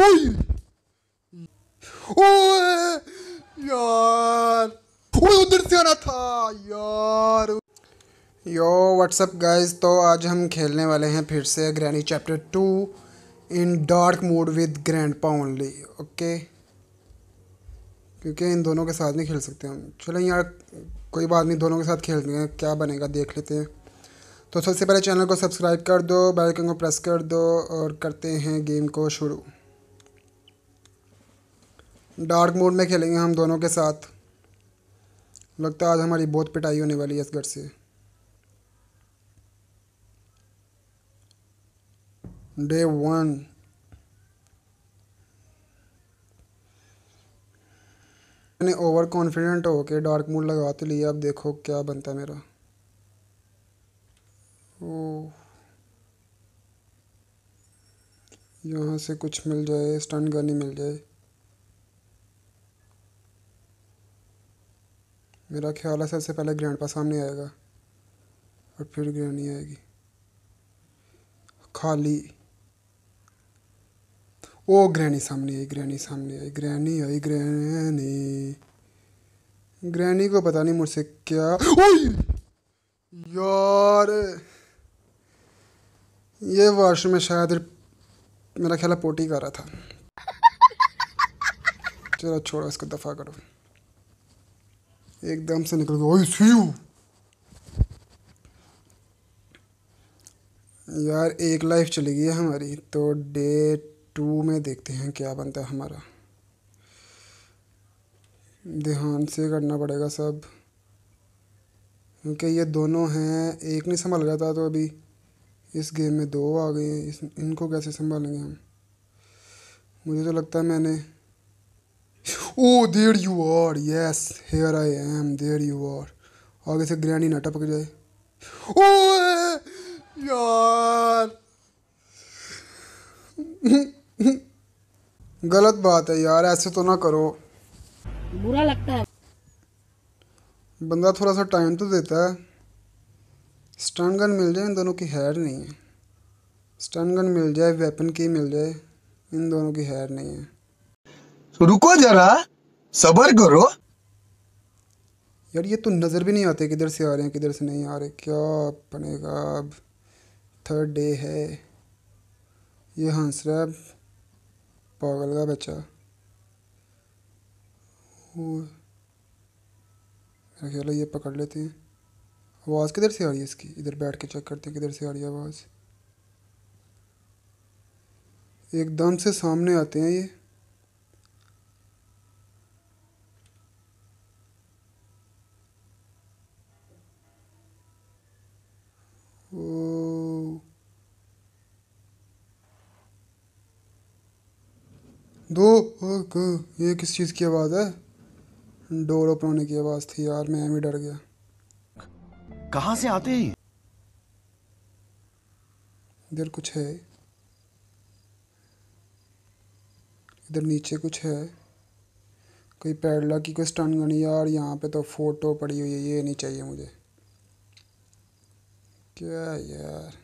ओए ओए यार ओए उधर से आना था यार यो व्हाट्सअप गाइस तो आज हम खेलने वाले हैं फिर से Granny chapter two in dark mode with grand only okay क्योंकि इन दोनों के साथ नहीं खेल सकते हम चलो यार कोई बात नहीं दोनों के साथ खेलते हैं क्या बनेगा देख लेते हैं तो सबसे पहले चैनल को सब्सक्राइब कर दो बेल आइकन को प्रेस कर दो और करते हैं गेम को शुरू डार्क मोड में खेलेंगे हम दोनों के साथ लगता है आज हमारी बहुत पिटाई होने वाली है इस घर से डे वन मैंने ओवर कॉन्फिडेंट होके डार्क मूड लगा तो लिया अब देखो क्या बनता है मेरा ओ यहाँ से कुछ मिल जाए स्टन गन ही मिल जाए मेरा ख्याल है सबसे पहले ग्रैंड पास सामने आएगा और फिर ग्रैनी आएगी खाली ओ ग्रैनी सामने आई ग्रैनी सामने आई ग्रैनी आई ग्रैनी ग्रैनी को पता नहीं मुझसे क्या यार ये वर्ष में शायद मेरा ख्याल पोटी कर रहा था चलो छोड़ो इसको दफा करो एकदम से निकल गया यार एक लाइफ चली गई है हमारी तो डे टू में देखते हैं क्या बनता है हमारा ध्यान से करना पड़ेगा सब क्योंकि ये दोनों हैं एक नहीं संभाल रहा था तो अभी इस गेम में दो आ गए इस इनको कैसे संभालेंगे हम मुझे तो लगता है मैंने oh there you are yes here I am there you are आगे से ग्रैनी ना टपक जाए ओ यार गलत बात है यार ऐसे तो ना करो बुरा लगता है बंदा थोड़ा सा टाइम तो देता है स्टन गन मिल जाए इन दोनों की हैर नहीं है स्टन गन मिल जाए वेपन की मिल जाए इन दोनों की हैर नहीं है रुको जरा सबर करो यार ये तो नज़र भी नहीं आते किधर से आ रहे हैं किधर से नहीं आ रहे क्या बनेगा अब थर्ड डे है ये हंस रहा है पागल का बच्चा ख्याल ये पकड़ लेते हैं आवाज़ किधर से आ रही है इसकी इधर बैठ के चेक करते हैं किधर से आ रही है आवाज़ एकदम से सामने आते हैं ये दो ये किस चीज़ की आवाज़ है डोर ओपन होने की आवाज़ थी यार मैं भी डर गया कहाँ से आते हैं इधर कुछ है इधर नीचे कुछ है कोई पैडला की कोई स्टन गन यार यहाँ पे तो फोटो पड़ी हुई है ये नहीं चाहिए मुझे क्या यार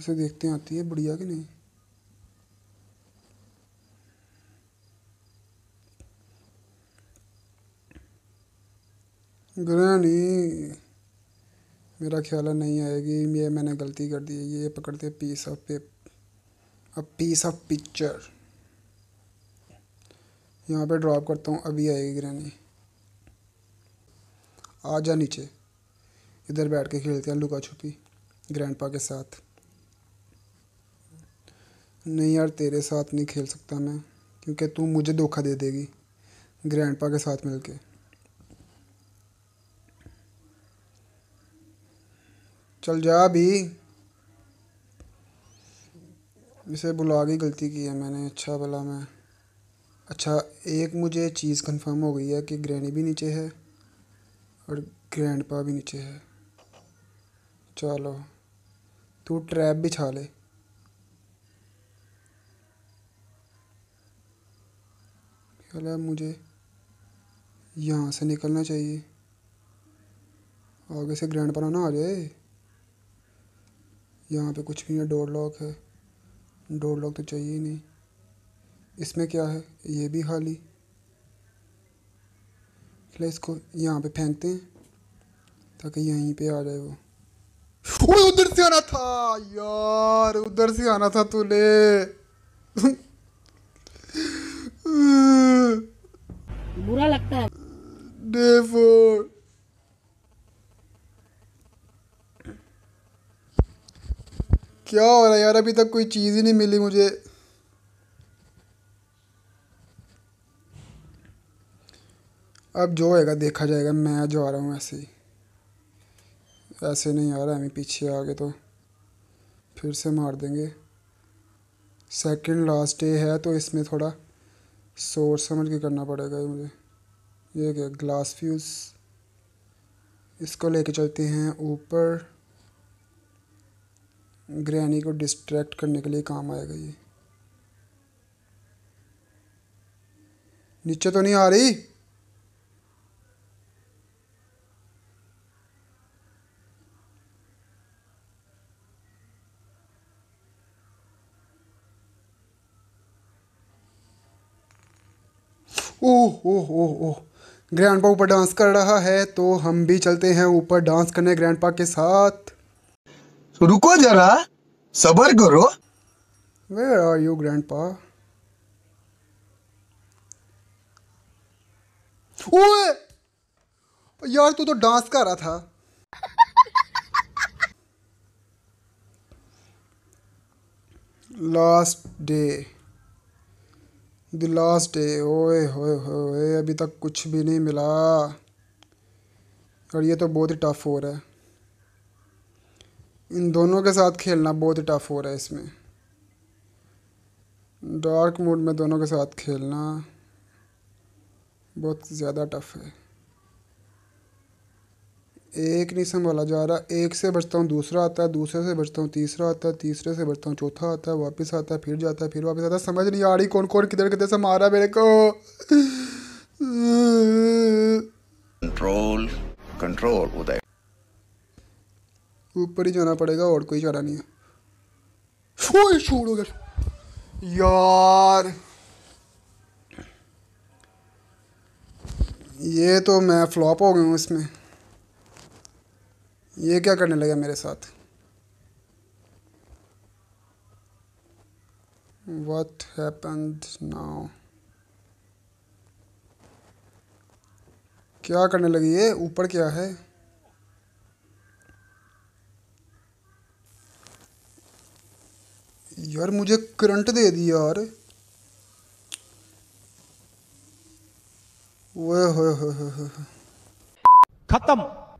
ऐसे देखते हैं आती है बढ़िया कि नहीं ग्रहणी मेरा ख्याल है नहीं आएगी ये मैंने गलती कर दी है ये पकड़ते पीस ऑफ पे अ पीस ऑफ पिक्चर यहाँ पे ड्रॉप करता हूँ अभी आएगी ग्रहणी आ जा नीचे इधर बैठ के खेलते हैं लुका छुपी ग्रैंड के साथ नहीं यार तेरे साथ नहीं खेल सकता मैं क्योंकि तू मुझे धोखा दे देगी ग्रैंडपा के साथ मिलके चल जा अभी इसे बुला के गलती की है मैंने अच्छा भला मैं अच्छा एक मुझे चीज़ कंफर्म हो गई है कि ग्रैनी भी नीचे है और ग्रैंडपा भी नीचे है चलो तू ट्रैप भी छा ले पहले अब मुझे यहाँ से निकलना चाहिए आगे से ग्रैंड पर आना आ जाए यहाँ पे कुछ भी नहीं डोर लॉक है डोर लॉक तो चाहिए ही नहीं इसमें क्या है ये भी खाली चलो इसको यहाँ पे फेंकते हैं ताकि यहीं पे आ जाए वो उधर से आना था यार उधर से आना था तूने बुरा लगता है Never. क्या हो रहा है यार अभी तक कोई चीज़ ही नहीं मिली मुझे अब जो होएगा देखा जाएगा मैं जो आ रहा हूँ ऐसे ही ऐसे नहीं आ रहा हमें पीछे आ गए तो फिर से मार देंगे सेकंड लास्ट डे है तो इसमें थोड़ा सोर्स समझ के करना पड़ेगा ये मुझे ये क्या ग्लास फ्यूज़ इसको लेके चलते हैं ऊपर ग्रैनी को डिस्ट्रैक्ट करने के लिए काम आएगा ये नीचे तो नहीं आ रही ओह ओह ओह ओह ग्रैंड पा ऊपर डांस कर रहा है तो हम भी चलते हैं ऊपर डांस करने ग्रैंड पा के साथ तो रुको जरा सबर करो वेर आर यू ग्रैंड पा ओए यार तू तो डांस कर रहा था last day the last day ओए होए होए अभी तक कुछ भी नहीं मिला और ये तो बहुत ही टफ हो रहा है इन दोनों के साथ खेलना बहुत ही टफ हो रहा है इसमें डार्क मोड में दोनों के साथ खेलना बहुत ज़्यादा टफ है एक नहीं संभाला जा रहा एक से बचता हूँ दूसरा आता है दूसरे से बचता हूँ तीसरा आता है तीसरे से बचता हूँ चौथा आता है वापस आता है फिर जाता है फिर वापस आता है समझ नहीं आ रही कौन कौन किधर किधर से मारा मेरे को कंट्रोल कंट्रोल उदय ऊपर ही जाना पड़ेगा और कोई जाना नहीं है छोड़ो यार यार ये तो मैं फ्लॉप हो गया हूँ इसमें ये क्या करने लगा मेरे साथ वट हैपन्ड नाउ क्या करने लगी ये ऊपर क्या है यार मुझे करंट दे दी यार हो, हो, हो, हो।